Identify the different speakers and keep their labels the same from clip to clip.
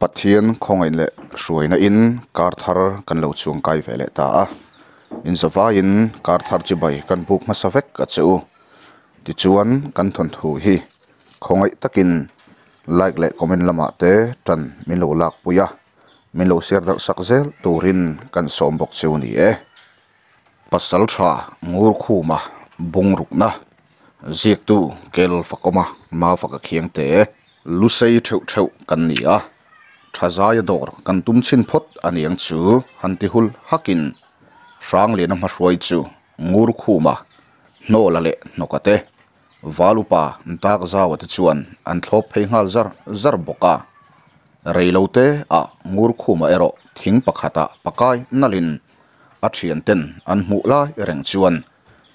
Speaker 1: pathian khawngin leh hruaina in kar thar kan lo chuang kai ve leh ta a in Carter chỉ thar chi buộc mà buk hmasa vek a cheu ti chuan kan thon thu hi khongai takin like leh comment lama te tan min lo lak puya min lo ser dak sak zel turin kan som bok cheu ni e pasal tha ngur khu ma bung ruk na ziek tu kel fakoma ma faka khiang e. lu say trâu trâu kan ni a thazaya dor kan tumchin phot aniang chu hantihul hakin hrang lena ma hruai chu ngur khuma no la le nokate valupa tak zawat chuan an thlop phei ngal zar zar boka reilote a ngur khuma ero thing pakhata pakai nalin athian ten an mu lai reng chuan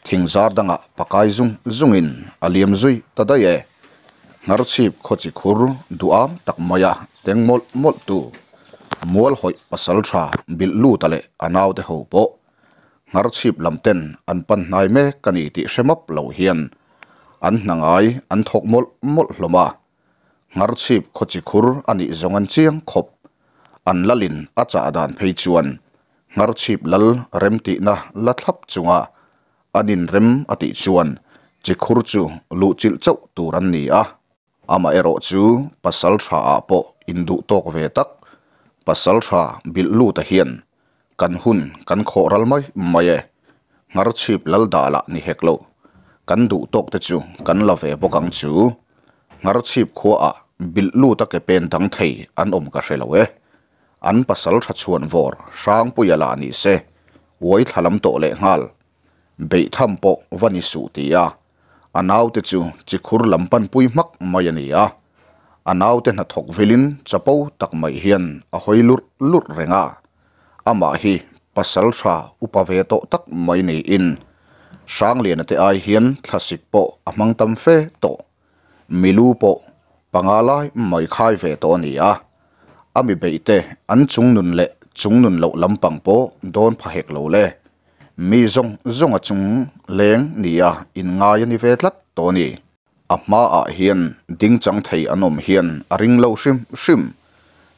Speaker 1: thing zar danga pakai zung zungin aliam zui tadaye นรชีพขจิคุรดูอาตักมายาเต็งมลมดตมวลหอยปัสสาวะบิลลูทะเลอาอาเดหูโปนรชีพลำเต็นอันปันนายเมกันอิติเชมับเลวเฮียนอันนางไออันทกมลมดลมานรชีพขจิคุรอันอิจงันเชียงขบอันลลินอาจาดานเพจวนนรชีพลลเรมตินะละทับจุงะอันินเรมอติชวนจิคุรจูลุจิลเจ้าตูรันนีอ่ะ ama ero chu pasal tha a po indu tok ve tak pasal tha bil lu ta hian kan hun kan kho ral mai mai e. ngar chip lal da la ni hek lo kan du tok ta chu kan la ve bo kang chu ngar chip kho a bil lu ta ke pen dang thei an om ka hrelo we an pasal tha chuan vor sang pu yala ni se woi thalam to le ngal be tham po vani su ti ya à. 安娜特就只求冷板冰面没意见。安娜特那头飞林就抱在没见，啊，喉咙冷冷的。阿妈嘿，怕冷傻，又怕热，又没意见。想连那的阿见，他思抱，阿忙叹费到。米卢波，巴拉拉没开费到尼亚。阿米贝特，阿种能力，种能力冷板冰都怕黑老嘞。mi zong zonga chung leng nia in nga yani ve tlat to ni a ma a hian ding chang thei anom hien a ring lo shrim shrim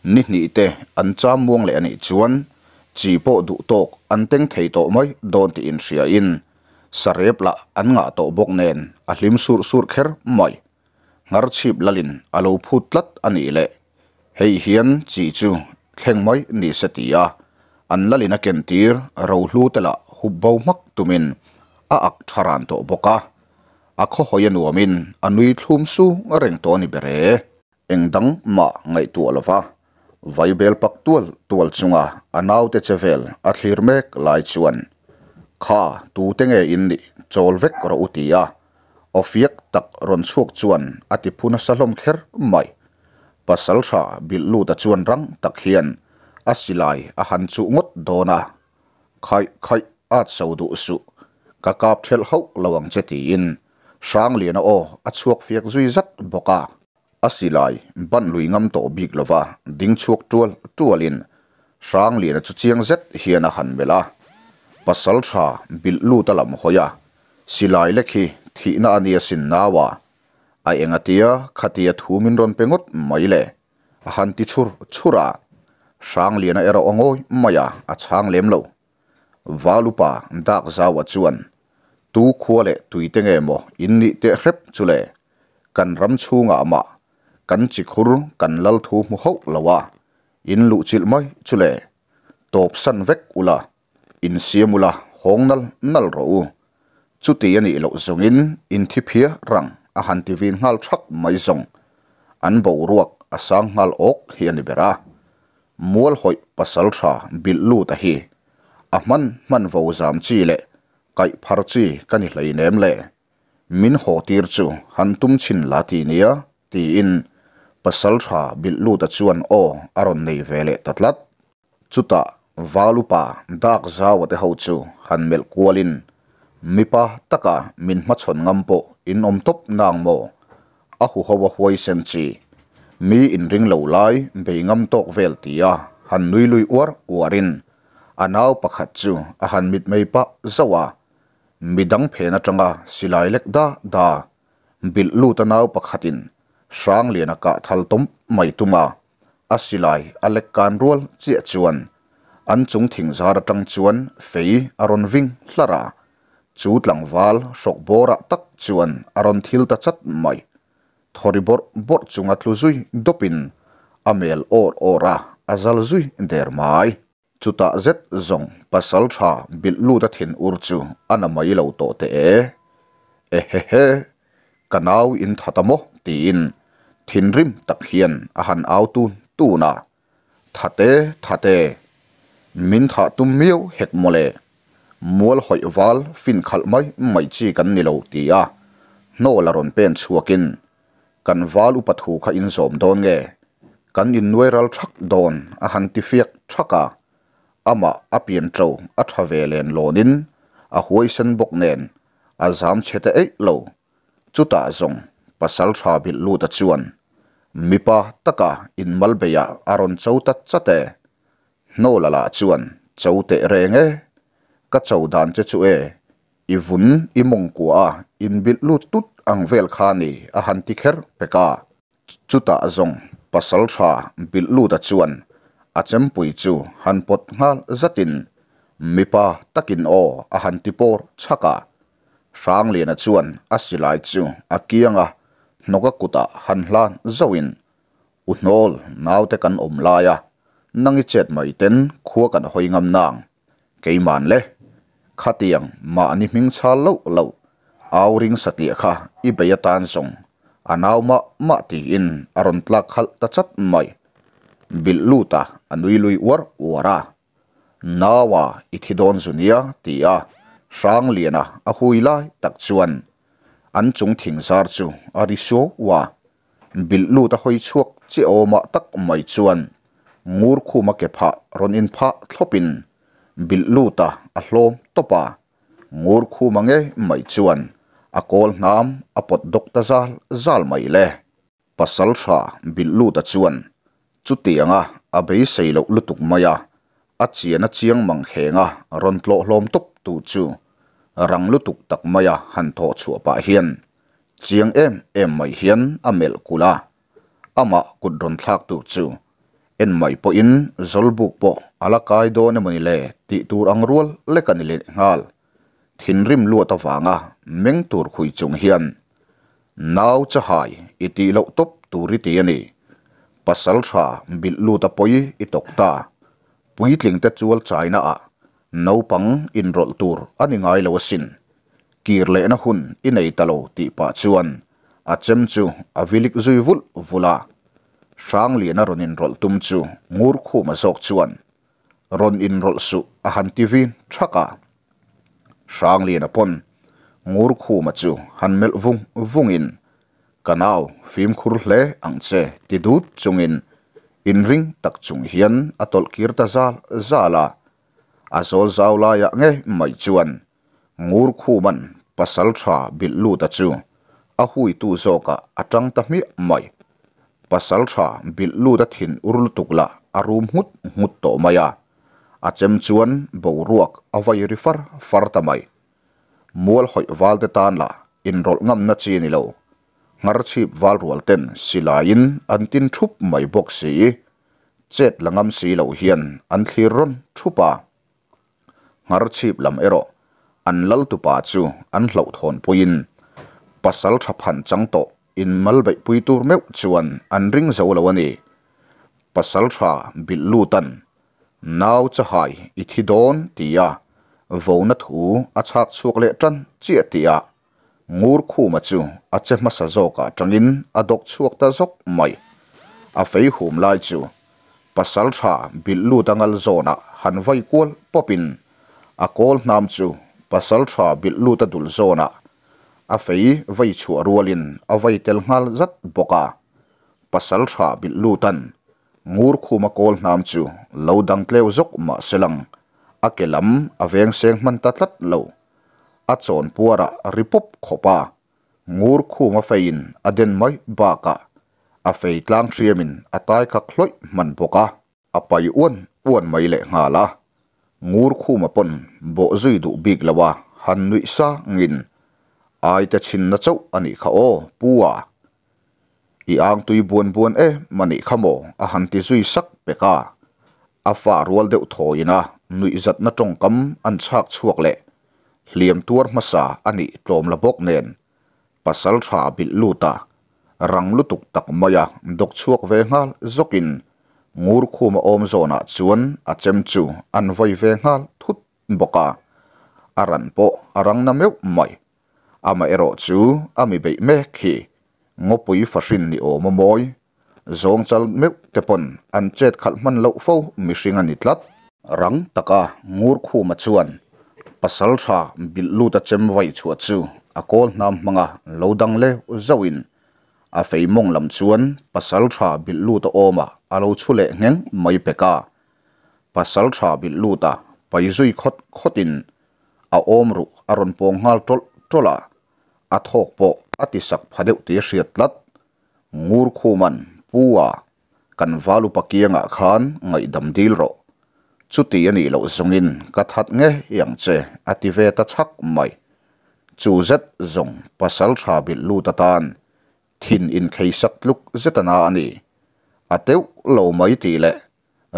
Speaker 1: ni ni te an cha muang le ani chuan chi po du tok an teng thei to mai don ti in sia in sarep la an nga to bok nen a hlim sur sur kher mai ngar chip lalin alo phut tlat ani le hei hien chi chu thleng mai ni setia an lalina kentir ro hlu tela hubbau mak tumin a ak tharan to boka a kho hoya nuamin anui thlum su areng to ni bere engdang ma ngai tu alova vaibel pak tual tual chunga anaw te chevel a thlir mek lai chuan kha tu te nge in ni chol vek ro utia ofiak tak ron chuk chuan ati phuna salom kher mai pasal tha bilu ta chuan rang tak hian asilai a han chu ngot dona khai khai at sau du su ka kap thel ho lawang che ti in sang lian o a chuak fiak zui zat boka asilai ban lui ngam to bik lova ding chuak tual tualin sang lian chu chiang zet hian a han bela pasal tha bil lu talam hoya silai à. lekhi thina ania sin nawa a engatia khatia thumin ron pengot maile a han ti chur chura sang lian era ongoi maya a à, chang lem lo valupa dak zawa chuan tu khua le tuite nge mo in ni te hrep chu le kan ram chhunga ma kan chi khur kan lal thu mu ho lawa in lu chil mai chu le top san vek ula in siamula hongnal nal ro u chu ti ani lo zongin in thi phia rang a han ti vin ngal thak mai zong an bo ruak sang ngal ok hi ani bera mual hoi pasal tha bil lu ta hi à man man vô giảm chi lệ cái phar chi cái này lấy ném lệ mình hồ tiệt chu hắn tum chin lá thì nia thì in pasal tha bil lu ta chuan o aron nei ve lệ tat lat chuta valupa dak zawate ho chu han mel kualin mipa taka mình ma chon ngam bộ, in om top nàng mo a hu ho wa huai sen chi mì in ring lâu lai be ngam tok vel tia à, han nui lui war warin ā nāo pākhāt chū ā ḵanmīt mī pā ḵa wā mī dāng pē nā chā ngā sīlai lak dā ḵa mbī lūt nāo pā khatīn shāng lia nā kā thāl tōmp māy tū ngā ā sīlai alak kān rūwal chī ḵa chū wān ānchūng thīng zā rā chāng chū wān fēy ā rōn vīng lā rā chū tlāng vāl shok bō rā tā k chū wān ā rōn thīl จุตาเจ็ดจงปัสสาวะบิดลูดัดหินอุรจูอน้ามัยเลวตัวเตะเอเฮเฮกนาวอินทัตโมตีนทินริมตะเคียนอาหารเอาตุนตูนาทัดเอทัดเอมินทัตุมิวเฮกโมเล่มัวลหอยวาลฟินขัลไม่ไม่จีกันนิโรตีอะโนลารอนเป็นชัวกิน กันวาลอุปัตหูขะอินสมโดนเงกันอินนวรัลชักโดนอาหารติเฟียกชักอา ama a pian tro a tha ve len lonin a huai san bok nen a zam cheta ei lo ta zong pasal tha bil lu ta chuan mipa taka in malbeya aron ta chate no lala chuan chote renge ka chaudan che chu e ivun imong ko a in bil lu tut ang vel khani a hanti kher peka ta zong pasal tha bil lu ta chuan acham pui chu han pot ngal zatin mipa takin o a han tipor chaka sang lena chuan a silai chu a kianga noka kuta han hlan zoin unol naute kan om laia nangi chet mai ten khua kan hoingam nang keiman le khatiang ma ni ming cha lo lo awring satlia kha ibaya tan song anauma ma ti in aron tlak khal ta chat mai bilu ta anui lui war wara nawa ithidon junia tia sang liana a hui lai tak chuan an chung thing sar chu ari so wa bilu ta hoi chuak che oma tak mai chuan ngur khu ma ke pha ron topa ngur mange mai chuan a kol nam zal zal mai le pasal tha bilu จุดเตียงอ่ะอาไปใส่ลูกตุกมาอ่ะอาเจียนอาเจียงมังเฮงอ่ะรอนโลลมตุกตูจูรังลูตุกตักมาอ่ะหันทโตชัวปะเฮียนเจียงเอ็มเอ็มไม่เฮียนอาเมลกุลาอามากุดรอนทักตูจูเอ็มไม่ปุ่นจอลบุกปุ่นอาละกายโดนเอ็มนเลยตีตูรังรัลเล็กนี่เลยงาลทินริมลวดตาฟังอ่ะเม่งตูรคุยจงเฮียนน่าวจะหายอีตีลูกตุกตูริตียนี่ pasal tha bil lu ta poi i tok ta pui tling te chual chaina a no pang in rol tur ani ngai lo sin kir le na hun i talo ti pa chuan a chem chu a vilik zui vul vula sang li na ron in rol tum chu ngur khu ma sok chuan ron in rol su a han tv thaka sang li na pon ngur khu ma chu han mel vung vung in kanau fim khur hle angche ti dut in ring tak chung hian atol kirta zal zala azol zaula ya nge mai chuan ngur khu man pasal tha bil lu ta chu a hui tu zoka atang ta mi mai pasal tha bil lu ta thin urul tukla arum hut hut to maya achem chuan bo ruak avai rifar far ta mai mual hoi wal te tan la in rol ngam na chi ni lo ngarchi walrual ten silain antin thup mai bok se chet langam si lo hian an thliron thupa ngarchi lam ero an lal tu pa chu an hlo thon puin pasal thaphan changto in malbai pui tur meu chuan an ring zo lawani pasal tha billu tan nau cha hai ithidon tia vona thu achak chuk le tan ngur khu ma chu a che ma sa zoka tangin a dok chuak ta zok mai a fei hum lai chu pasal tha bil lu dangal zona vây vai kol popin a kol nam chu pasal tha bil lu ta dul zona a fei vai chu rualin a vai rất ngal zat boka pasal tha bil lu tan ngur khu ma kol nam chu lo dang tleu zok ma selang akelam aveng seng man ta tlat lo อาจอนปัวระริปบขบะงูรคู่มาเฟินอดินไม่บ้ากะอาเฟยลางเชียมินอาตายกักลอยมันปกะอาไปอ้วนอ้วนไม่เละงาละงูรคู่มาปนโบจีดูบิกละวะฮันนุยซาเงินไอแต่ชินนะเจ้าอันนี้เขาปัวอีอังตุยบวนบวนเอ๋มันนี่ขโมอหันติซุยสักเปกาอาฟารวลเดือดถอยนะนุยจัดนะจงกัมอันชักชวกเละเลียมตัวมาสาอันนี้โอมระบกเนนปัสสชาบิลูตารังลุตุกตักมายาดกชวกเวงาลจกินงูรคูมาอมโซนาชวนอาเจมจูอันไวเวงาลทุตบกาอารันโปอารังนามวไม่อามาเอรอจูอามิเบเมกีงบุยฟัสินนิโอมมอยจงจัลเมวเตปนอันเจ็ดขัดมันเล่าู้ามิชิงันิตลัดรังตะกางูรคูมาชวน pasal tha bilu ta chem vai chu chu a kol nam manga lo dang le zawin a fei mong lam chuan pasal tha bilu ta oma a lo chu le ngeng mai peka pasal tha bilu ta pai zui khot khotin a om ru aron pong hal tol tola te riat ngur khuman puwa kan walu pakianga khan ngai dam ro chú chu ti ani lo zongin ka that nge yang che ative ta chak mai chu zet zong pasal tha bil lu ta tan thiên in sắc khei sak luk zetana ani ateu lo mai ti lệ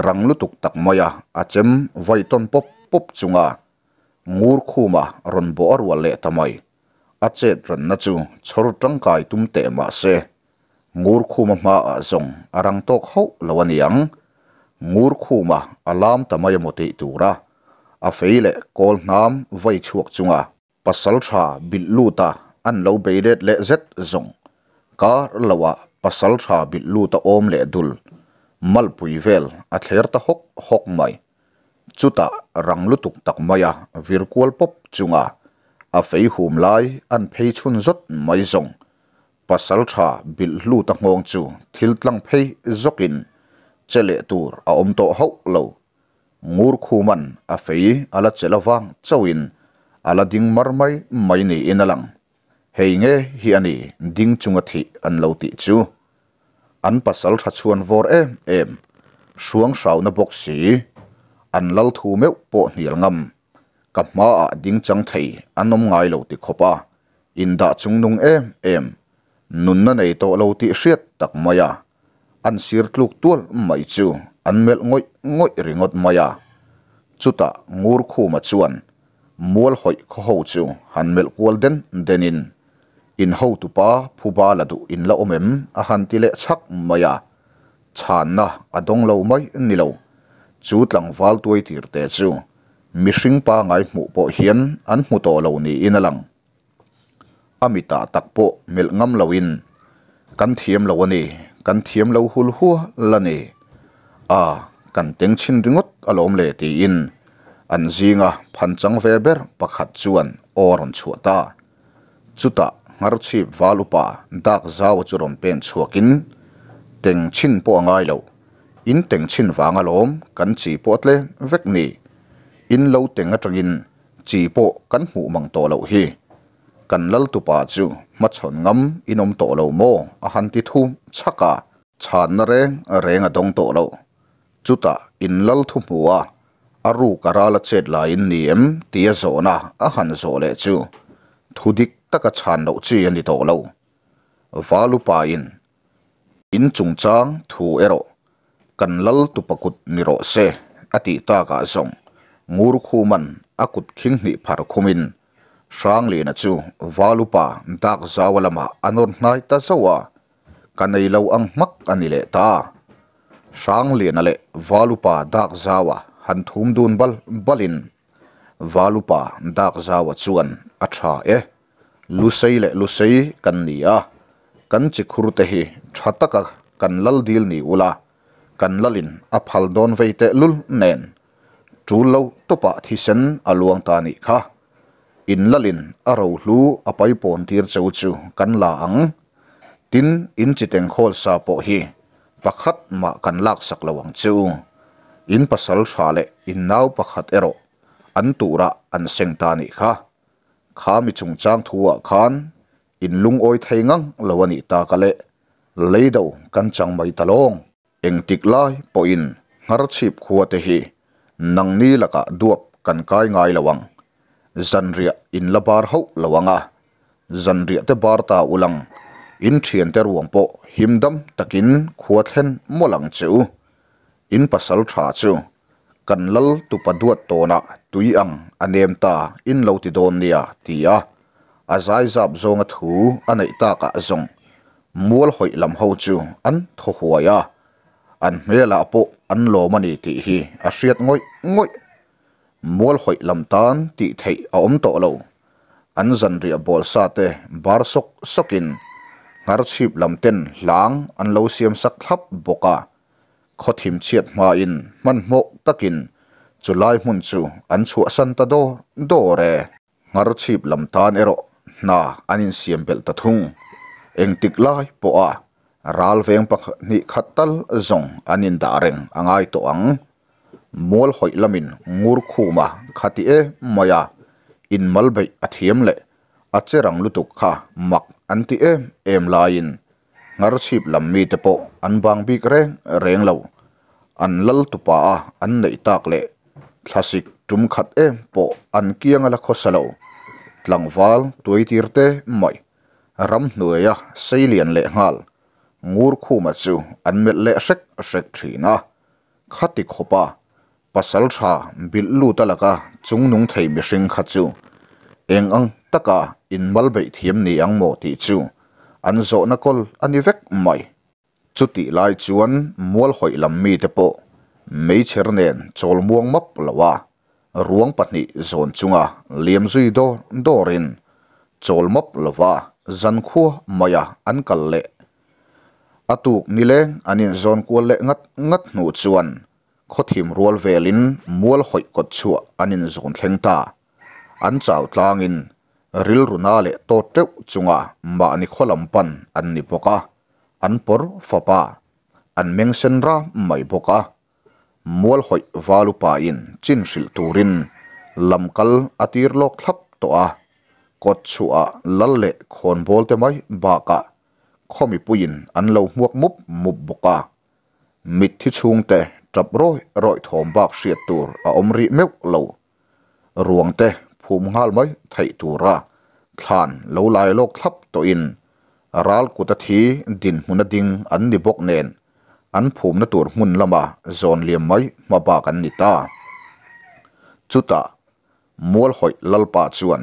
Speaker 1: rang lu tuk à maya achem vay ton pop pop à chunga run khuma ron lệ arwa le tamai chết run nát chu chờ trăng kai tum te ma se ngur mà ma a zong arang tok ho anh nguur khuuma alaam ta maya moti tuu ra afei le kol naam vaichuak juu nga pasalcha bitlu ta an lau bayde le zet zung ka lauwa pasalcha bitlu ta om le dul mal pui vel atler ta hok hok may chuta ranglu tuk tak maya virgual pop juu nga afei an pei chun zot may zung pasalcha bitlu ta ngong chu thilt lang pei zogin chế lệ tur à om to hậu lâu ngur khu man à phê à là chế là vang châu in à là ding mar mai mai ni in à lang hei nghe hi ani à ding chunga à thi an lâu ti chu an pasal tha chuan vor em em suang sau na bok si an lal thu meu po nial ngam ka ma a ding chang thei anom ngai lo ti khopa in da chung nung em em nun Này nei to lo ti hriat tak maya an sir tluk tuol mai chu an mel ngoi ngoi ringot maya chuta ngur khu ma chuan mual hoi kho ho chu han mel kual den denin in ho tu pa phu ba la du in la omem a han ti le chak maya chan na adong lo mai ni lo chu tlang wal tuai tir te chu mishing pa ngai mu po hian an mu to lo ni in alang amita takpo mel ngam kan thiam lo hul hua lani a kan teng chin ringot alom le ti in an zinga phanchang ve ber pakhat chuan or an chuata chuta ngar chi valupa dak zaw churom pen chuakin teng chin po ngai lo in chín chin wanga lom kan chi potle vek ni in lo teng atangin chi bộ kan hmu mang to lâu hi kanlal tupa ju machon ngam inom to lo mo a han ti thu chaka chan re re nga dong to lo chuta in lal thu puwa aru karal chet la in niem ti na a han thudik taka chan lo chi va lu in in chung chang thu ero kanlal tupakut niro se ati ta ka zong akut khing ni par shang le na chu walupa dak zawalama anor nai ta sawa kanai lo ang mak anile ta shang le na le walupa dak zawa han thum dun bal balin walupa dak zawa chuan a e. kan nia kan chi khur kan lal dil ni ula kan lalin a phal don veite lul nen chu lo topa thisen in lalin aro hlu apai pon tir cheu chu kan la ang tin in chiteng khol sa po hi pakhat ma kan lak sak lawang chu in pasal sha le in nau pakhat ero an tura an seng ta ni kha kha mi chung chang thuwa khan in lung oi thengang lawani ta ka le leido kan chang mai talong eng tik lai po in ngar chip khuate hi nang ni laka duap kan kai ngai lawang zanriya in la bar hau lawanga. Zanriya te bar ta ulang in chien te ruang po himdam takin kuwa tlen mo lang chiu. In pasal cha chiu. Kan lal tu paduat to na tui ang anem ta in lau ti don niya tiya. Azai zap zong at hu anay ta ka zong. Mual chiu an to huwa ya. An po an lo mani ngoy ngoy mual hội lam tan ti thei a om lâu anh an zan ri bol sa te bar sok sokin ngar chip lam ten lang an lo hấp sak thap boka khothim chiat ma in man mok takin chulai mun chu an chu san ta do do re ngar chip lam tan ero na anin siam bel ta thung eng tik lai po a ral veng pak ni khatal zong anin da reng angai to ang mawl hoi lamin ngur khu ma khati e maya in malbei athiam le acherang lutuk kha mak anti e em lain ngar chip lam mi te po an bang bik re reng lo an lal tu a an nei tak le thlasik tum khat e po an kiang ala khosalo tlangwal tuitir te mai ram nuaya seilian le ngal ngur khu ma chu an met le sek sek thina khati khopa pasal tha bil lu talaka chungnung thei mi hring kha chu eng ang taka inmal bei thiam ni ang mo ti chu an zo na kol ani vek mai chu ti lai chuan mual hoi lam mi te po mei chernen chol muang map lawa ruang patni zon chunga liam zui do dorin chol map lawa zan khu maya an kal le atuk ni le anin zon ko le ngat ngat nu chuan ขดหิมรัวเวลินมัวหอยกัดชัวอันนี้ส่งเลงตาอันเจ้าตางอินริลรุนาเลโตัวเจ้าจุงอาบ้านิขลังปันอันนี้บุกาอันปุรฟปาอันเมงเซนราไม่บุกามัวหอยวาลุปายินจินสิลตูรินลำกลอัติรโลกทับตัวกัดชัวลัลเลคนบอลเตมัยบากะข้อมีปุยินอันเลวหมวกมุบมุบบุกามิดที่ชงเตจับร้อยร้อยถมบักเสียตัวอมริเมกเหลารวงเตภูมิงาลไม่ไทยตัวระทานเหลวลายโลกทับตัวอินรัลกุตทีดินมุนดิงอันดิบกเนนอันภูมินตัวมุนละมาจอนเลียมไม่มาบากันนิตาจุตามัวหอยลลปาจวน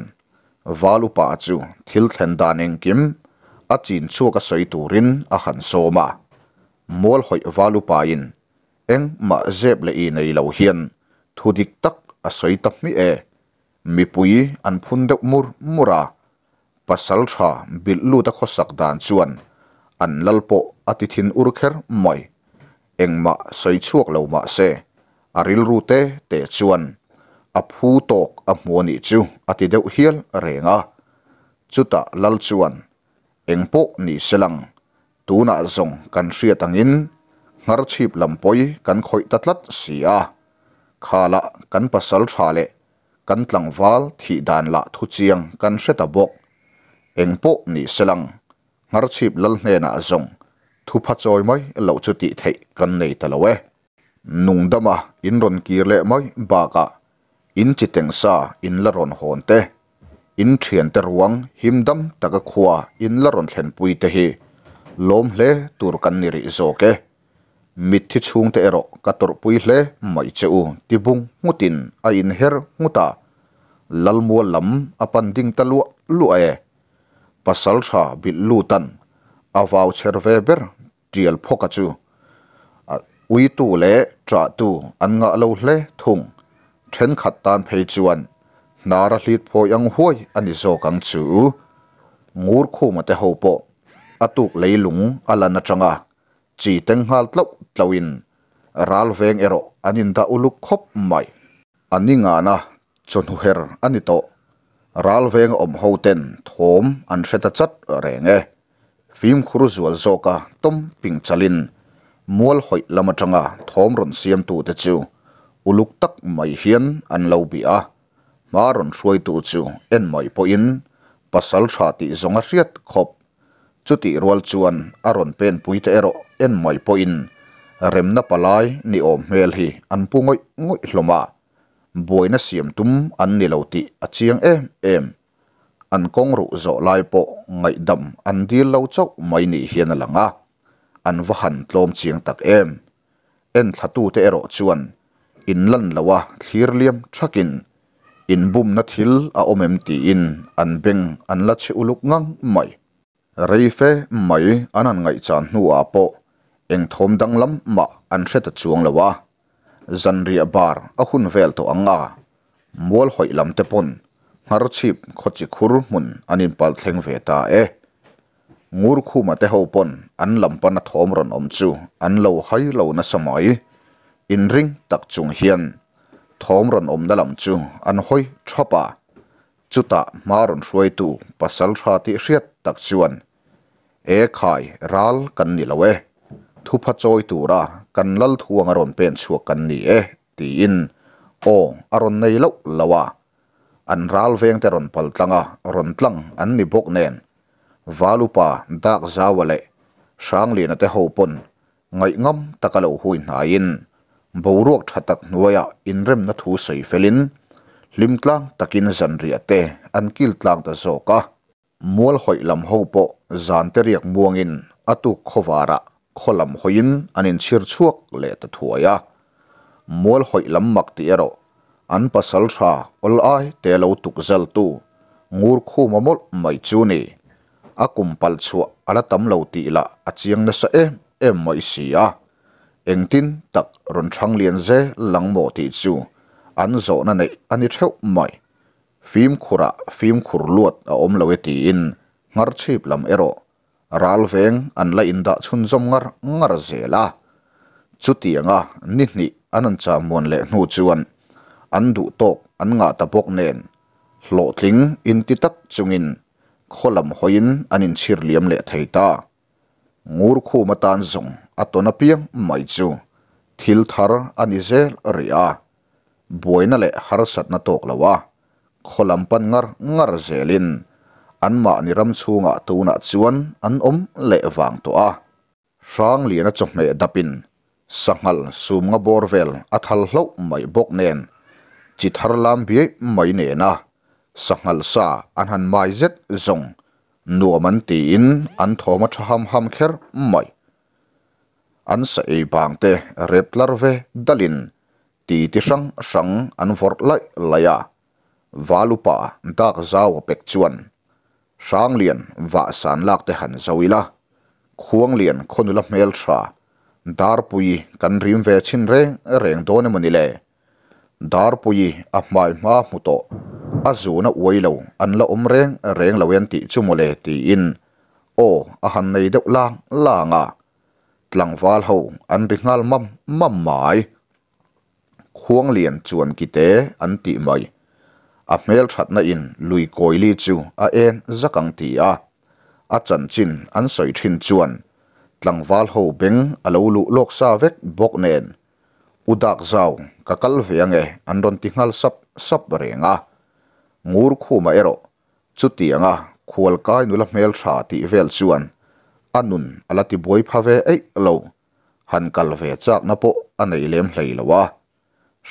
Speaker 1: วาลุปาจูทิลเทนดานเองกิมอาจินชัวกสัยตูรินอาหันโซมามัวหอยวาลุปาอิน eng ma zep le i nei lo hian thudik tak a soi tap à mi e mi pui an phun deuh mur mura pasal tha bil lu ta khosak dan chuan an lalpo atithin urkher moi engma soi chuak lo ma se aril rute te chuan a phu tok a hmuani chu ati deuh hial renga chuta lal chuan engpo ni selang tuna zong kan hriat in ngar chip lampoi kan khoi tatlat sia khala kan pasal thale kan tlangwal thi danla thu chiang kan seta bok engpo ni selang ngar chip lal hne na zong thu pha choi mai lo chuti thei kan nei talawe nungdama inron kirle mai baka in chiteng sa in la ron hon te in thien te ruang himdam taka khuwa in la ron thlen pui te hi lom hle tur kan ni ri mít mit thi chung te bùi ka tor pui hle mai cheu tibung ngutin a in her nguta lalmua lam apan ding talua lu e pasal tha bil lu tan avau cherve ber tial phoka chu ui tu le tra tu an nga lo hle thung then khat tan phei chuan nara hlit pho yang huai ani zo kang chu ngur khu ma te ho po atuk leilung alana changa chi teng hal tlo tlo in ral veng ero anin da ulu khop mai ani nga na chon her ani to ral veng om ho ten thom an she ta chat re nge fim khuru zual zo ka tom ping chalin mol hoi lama changa thom ron siam tu te chu uluk tak mai hian an lo bi a maron shuai tu chu en mai po in pasal chati zonga riat khop chuti rual chuan aron pen puite ero en moi po in remna palai ni om hmel hi an pungoi ngoi hloma boina siam tum an ni loti achiang em em an kong ru zo lai po ngai dam an di lo chok mai ni hian langa an vahan tlom chiang tak em en thatu te ero chuan in lan lawa thlir liam thakin in bum na thil a omem ti in an beng an la che uluk ngang mai reife mai anh an ngai chan nu a po eng thom dang lam ma an hret chuang lawa zan rìa bar anh hun vel to anga mol hoi lam te pon ngar chip khochi mún anh anin pal thleng ve ta e ngur khu ma te ho pon an lam pan a thom ron om chu an lo hai lo na samai in ring tak trung hiền, thom ron om na lam chu chapa, hoi ta mà run suy tu pasal tha ti hriat tắc chuan เอขายรัลกันนี่ละเวทุพจอยตัวระกันลัลทวงอรอนเป็นชัวกันนี่เอตีอินโออรอนในลุละวะอันรัลเวงแต่รอนพัลตังอ่ะรอนตังอันนี่บกเนนวาลุปะดักจาวเล่ช่างลีนแต่หูปนไงงมตะกะลูหุยนายอินบูรวกทักนัวยอินเริมนัทูใส่เฟลินลิมตลังตะกินจันเรียเตอันกิลตลังตะโซกะมัวหอยลำหูปอจานเตรียกมวงินอตุขวาระขลำหอยินอันินเชียร์ชวกเลตถัวยะมัวหอยลำมักตีเอรออันปัสลชาอลไอเตลอตุกเซลตูงูรคู่มมดไม่จูนีอากุมปัลชัวอัลตัมเลวตีละอาจียงนสเอมเอมไม่เสียเองตินตักรุนชังเลียนเจหลังโมตีจูอันโซนันเออันนี้เท่าไม่ fim khura fim khur luat a om lawe ngar chip lam ero ral veng an la in da chun zom ngar ngar zela chuti anga ni ni anan cha mon le nu chuan an du tok an nga ta bok nen hlo thling in ti tak chungin kholam hoin anin chir liam le theita ngur khu matan zong atona piang mai chu thil thar ani ze ria boina le har sat na tok lawa kholampan ngar ngar zelin an ma ni ram chunga tuna chuan an om le wang to a rang lian a chawhme dapin sangal sum nga borvel athal hlo mai bok nen chi thar lam bi mai ne na sangal sa an han mai zet zong nuaman ti in an thoma thaham ham kher mai an sa e bang te retlar ve dalin ti ti sang sang an vort lai laya valupa dak zawa pek chuan sang lian va san lak te han zoila khuang lian khonula mel tha dar pui kan rim ve chin re reng do ne manile dar pui a mai ma muto a zuna uailo an la om reng reng lawen ti chumole ti in o a han nei deuh lang langa tlang wal ho an ringal mam mam mai khuang lian chuan kite an ti mai a hmel thatna in lui koili chu a en zakang ti a a chan chin an soi thin chuan tlangwal ho beng alo lu lok sa vek bok nen udak zau ka kal veange an ron ti ngal sap sap renga ngur khuma ero chutianga khual kai nula hmel tha ti vel chuan anun ti boi phave ei lo han kal ve chak na po anei lem hlei lawa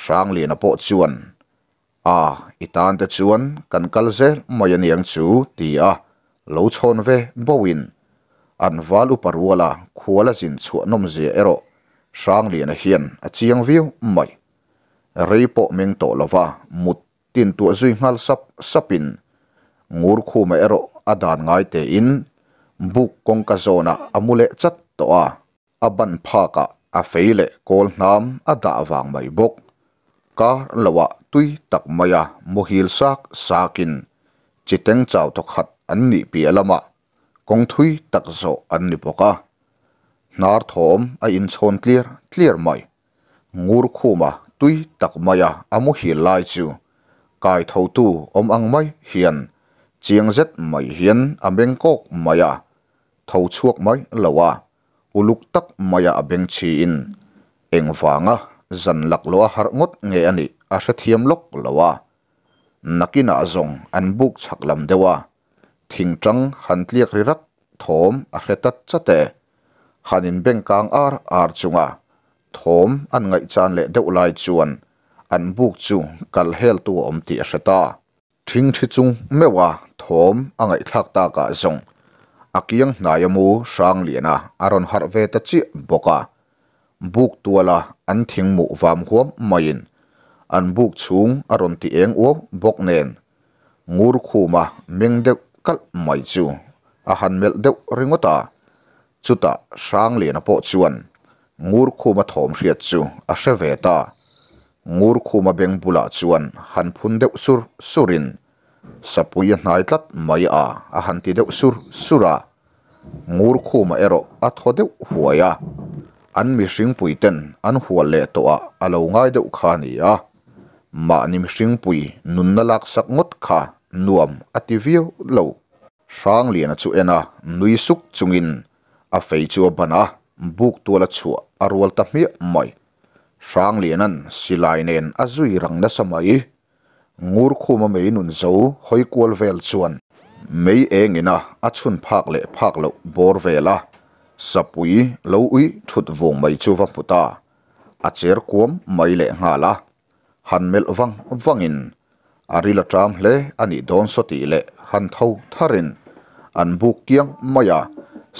Speaker 1: sang le na po chuan à itan te chuan kan kal ze mai an yang chu ti à, lo chon ve bowin an valu parwala khuala jin chu nom ze ero sang lian a hian a chiang viu mai ripo ming to lova mut tin tu zui ngal sap in ngur khu ma ero adan ngai te in buk kong ka zona amule chất to a aban pha ka a lệ kol nam ada wang mai bok ka lawa tui tak maya mohil sak sakin chiteng chau to khat an ni pi alama kong thui tak zo an ni boka nar thom a in chon clear clear mai ngur khuma tui tak maya amu hi lai chu kai tho tu om ang mai hian chiang zet mai hian a bangkok maya tho chuak mai lawa uluk tak maya a beng chi in engwanga zan lak loa har ngot nge ani asatiam lok loa. Nakina azong an buk chak lam dewa. Ting chang han tliak rirak thom asatat chate. Hanin beng kang ar ar chunga. Thom an ngay chan le deo lai chuan. An buk chu kal hel tu om ti asata. chi chung mewa thom an ngay thak ka azong. Akiyang nayamu sang liana aron harve tachi Boka. buk tuwala an ting mu vam huam mayin. An buk chung aron ti eng uo bok nen. Ngur kuma dek kal may ju. Ahan mel dek ringota. Chuta sang li na po chuan. Ngur kuma thom riet ju a se veta. Ngur kuma beng bula chuan han pun dek sur surin. Sapuya naitlat may a ahan ti dek sur sura. Ngur kuma ero atho dek dek huaya. an mihring pui ten an huwal le toa alaw ngay da ukha ni ya. Ma ni mihring pui nun na lak sak ngot ka nuam ati viyo lau. Sang liana chu ena nui suk chungin a fei chua bana buk tuala chua arwal tamhi mai. Sang lianan silay nen a zui rang na samayi. Ngur kuma may nun zau hoi kual vel chuan. Mei e ngina a chun paak le paak lau bor vela. sapui lo ui thut vung mai chu va puta a cher kuam mai le nga la han mel wang wangin arila tram hle ani don soti le han tho tharin an buk kiang maya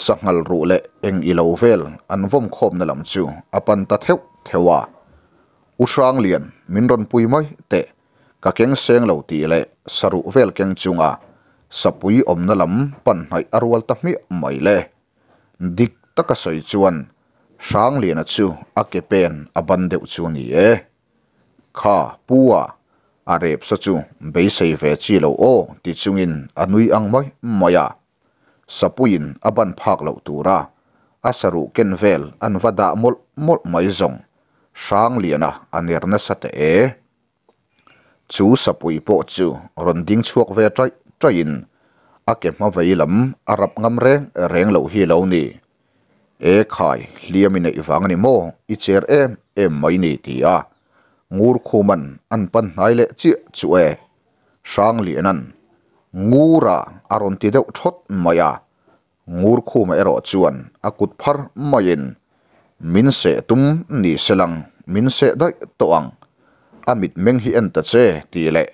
Speaker 1: sangal ru le eng ilo vel an vom khom na lam chu apan ta theo à, theo theu u usang liền min ron pui mây te ka keng sen lâu ti le saru vel keng chunga sapui om na lam pan nai arwal ta mi mây lệ. dik taka soi chuan sang le na chu a ke pen a ban de chu ni e kha puwa a rep sa chu be sei ve chi lo o ti chungin anui ang mai maya sapuin a ban phak lo tu ra a zong sang le na e chu sapui po chu ron ding chuak อาเก็บมาไว้ลำอารับงำเร่งเร่งเหลาฮีเหลานี่เอ้ขายเลียมินอีฟังนี่โมอีเชอร์เอ็มเอ็มไม่นี่ที่อ่ะงูคูมันอันปันไหนเละเจี๊ยช่วยช่างเลียนันงูระอารมณ์ที่เดือดชดมายางูคูมาเอรอจวนอากุดพาร์มายินมินเสตุมนี่เสลังมินเสได้ตวงอามิดเมงฮีเอ็นตเจตีเละ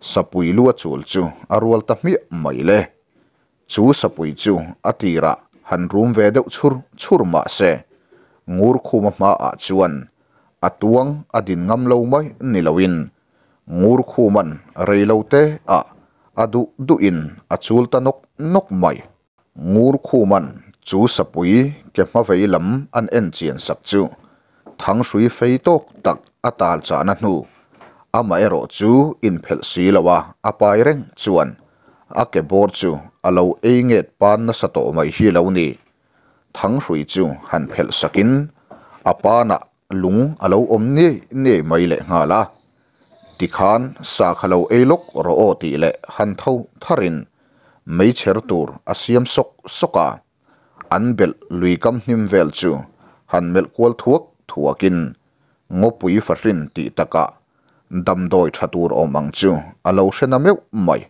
Speaker 1: sapui lua chul chu arwal ta mi mai le chu sapui chu atira han rum ve deuh chur chur ma se ngur khuma ma a chuan atuang adin ngam lo mai nilawin ngur khuman reilote a adu duin achul tanok nok mai ngur khuman chu sapui ke ma veilam an en chian sak chu thang shui fei tok tak atal chana nu āmae rō zhū in phil sīla wā ā bāi rīng zhuwan, āke bōr zhū alau ēngēt bāna sato mai hīlau nī, thang sui zhū han phil sakīn, ā bāna lŏng alau om nī nī mai lē ngā lā, di khān sā khalau ē lūk rō ādi lē han thau thā rīn, cher dōr asiam sōk sōk ā, an bēl lūi gam nīm han mēl guāl thuaq thua qīn, ngō pūy phāshīn dhamdoi thadur o mang juu, a laushana mew mai.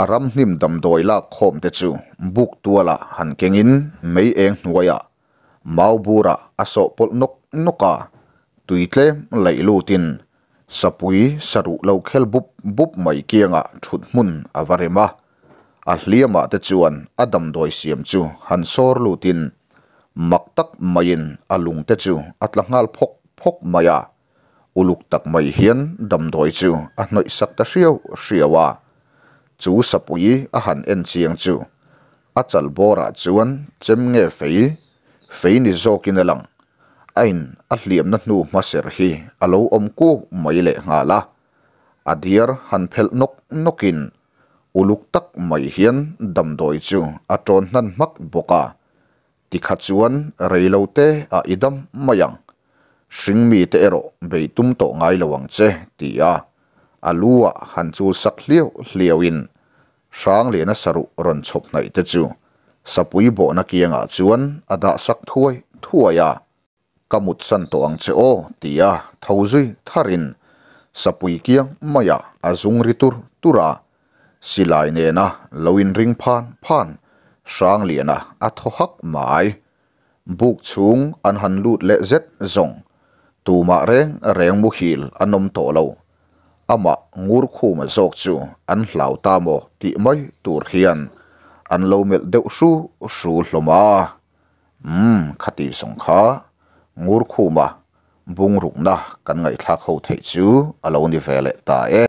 Speaker 1: A ramnim dhamdoi laa khomde juu, bukdua laa han gengin mei eng waya, maubuura aso bolnuk nuka, duitle lai loo din, sapui saru lau kel bup, bup mai kia nga thudmun avare A lia maa de juu an, a dhamdoi han sor loo din, mayin a lung de juu, atla ngaal maya, uluk tak mai hian damdawi chu a hnawih sak ta hriau hriawa chu sapui a han en chiang chu a chal bora chuan chem nge fei fei ni zokin alang ain a hliam na hnu ma ser hi alo om ku mai le nga la adir han phel nok nokin uluk tak mai hian damdawi chu a ton hnan mak boka tikha chuan reilote a idam mayang shingmi te ero bei tum to ngai lawang che ti a alua han chu sak liu na saru ron chok nai te chu sapui bo na kianga chuan ada sak thuai thuaya kamut san to ang che o ti a thauzui tharin sapui kiang maya azung ritur tura silai ne na loin ring phan phan sang le na athohak mai buk chung an han lut le zet zong tuma reng reng mu hil anom to lo ama ngur khum zok chu an hlau ta mo ti mai tur hian an lo mel deuh su su hloma um hmm, khati song kha ngur khuma bung ruk na kan ngai thla kho thei chu alo ni vele ta e